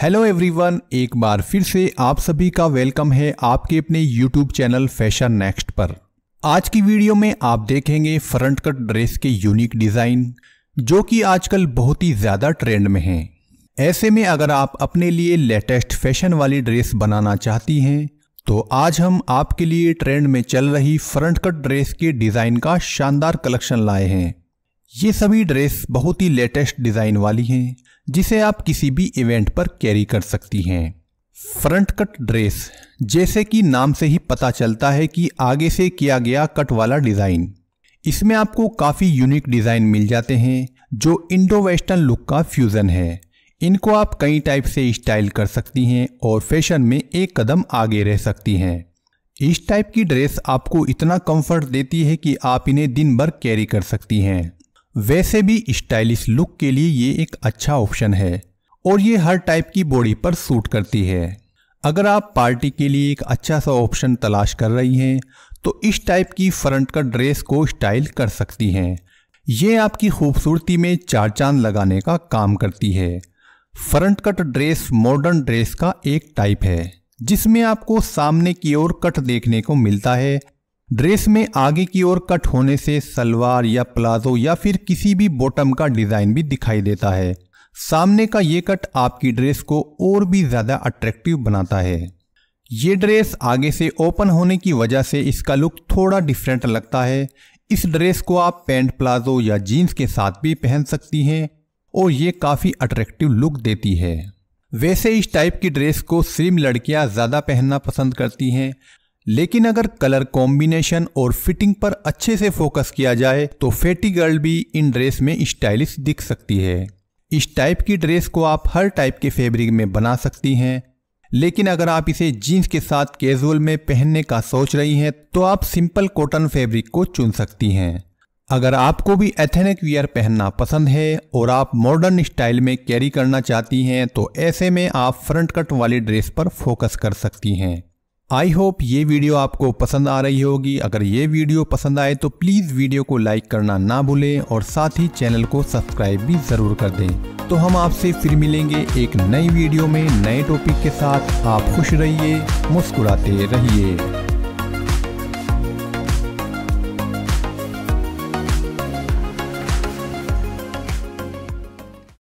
hello everyone एक बार फिर से आप सभी का वेलकम है आपके अपने यूट्यूब चैनल फैशन नेक्स्ट पर आज की वीडियो में आप देखेंगे फ्रंट कट ड्रेस के यूनिक डिज़ाइन जो कि आजकल बहुत ही ज़्यादा ट्रेंड में हैं ऐसे में अगर आप अपने लिए लेटेस्ट फैशन वाली ड्रेस बनाना चाहती हैं तो आज हम आपके लिए ट्रेंड में चल रही फ्रंट कट ड्रेस के डिज़ाइन का शानदार कलेक्शन लाए हैं ये सभी ड्रेस बहुत ही लेटेस्ट डिज़ाइन वाली हैं जिसे आप किसी भी इवेंट पर कैरी कर सकती हैं फ्रंट कट ड्रेस जैसे कि नाम से ही पता चलता है कि आगे से किया गया कट वाला डिज़ाइन इसमें आपको काफ़ी यूनिक डिज़ाइन मिल जाते हैं जो इंडो वेस्टर्न लुक का फ्यूज़न है इनको आप कई टाइप से स्टाइल कर सकती हैं और फैशन में एक कदम आगे रह सकती हैं इस टाइप की ड्रेस आपको इतना कंफर्ट देती है कि आप इन्हें दिन भर कैरी कर सकती हैं वैसे भी स्टाइलिश लुक के लिए ये एक अच्छा ऑप्शन है और ये हर टाइप की बॉडी पर सूट करती है अगर आप पार्टी के लिए एक अच्छा सा ऑप्शन तलाश कर रही हैं तो इस टाइप की फ्रंट का ड्रेस को स्टाइल कर सकती हैं ये आपकी खूबसूरती में चार चांद लगाने का काम करती है front cut dress modern dress का एक टाइप है जिसमें आपको सामने की ओर कट देखने को मिलता है ड्रेस में आगे की ओर कट होने से सलवार या प्लाजो या फिर किसी भी बॉटम का डिज़ाइन भी दिखाई देता है सामने का ये कट आपकी ड्रेस को और भी ज़्यादा अट्रैक्टिव बनाता है ये ड्रेस आगे से ओपन होने की वजह से इसका लुक थोड़ा डिफरेंट लगता है इस ड्रेस को आप पैंट प्लाजो या जीन्स के साथ भी पहन सकती हैं और ये काफ़ी अट्रैक्टिव लुक देती है वैसे इस टाइप की ड्रेस को स्लिम लड़कियां ज़्यादा पहनना पसंद करती हैं लेकिन अगर कलर कॉम्बिनेशन और फिटिंग पर अच्छे से फोकस किया जाए तो फैटी गर्ल भी इन ड्रेस में स्टाइलिश दिख सकती है इस टाइप की ड्रेस को आप हर टाइप के फैब्रिक में बना सकती हैं लेकिन अगर आप इसे जीन्स के साथ कैजुअल में पहनने का सोच रही हैं तो आप सिंपल कॉटन फैब्रिक को चुन सकती हैं अगर आपको भी एथेनिक वियर पहनना पसंद है और आप मॉडर्न स्टाइल में कैरी करना चाहती हैं तो ऐसे में आप फ्रंट कट वाली ड्रेस पर फोकस कर सकती हैं आई होप ये वीडियो आपको पसंद आ रही होगी अगर ये वीडियो पसंद आए तो प्लीज़ वीडियो को लाइक करना ना भूलें और साथ ही चैनल को सब्सक्राइब भी ज़रूर कर दें तो हम आपसे फिर मिलेंगे एक नई वीडियो में नए टॉपिक के साथ आप खुश रहिए मुस्कुराते रहिए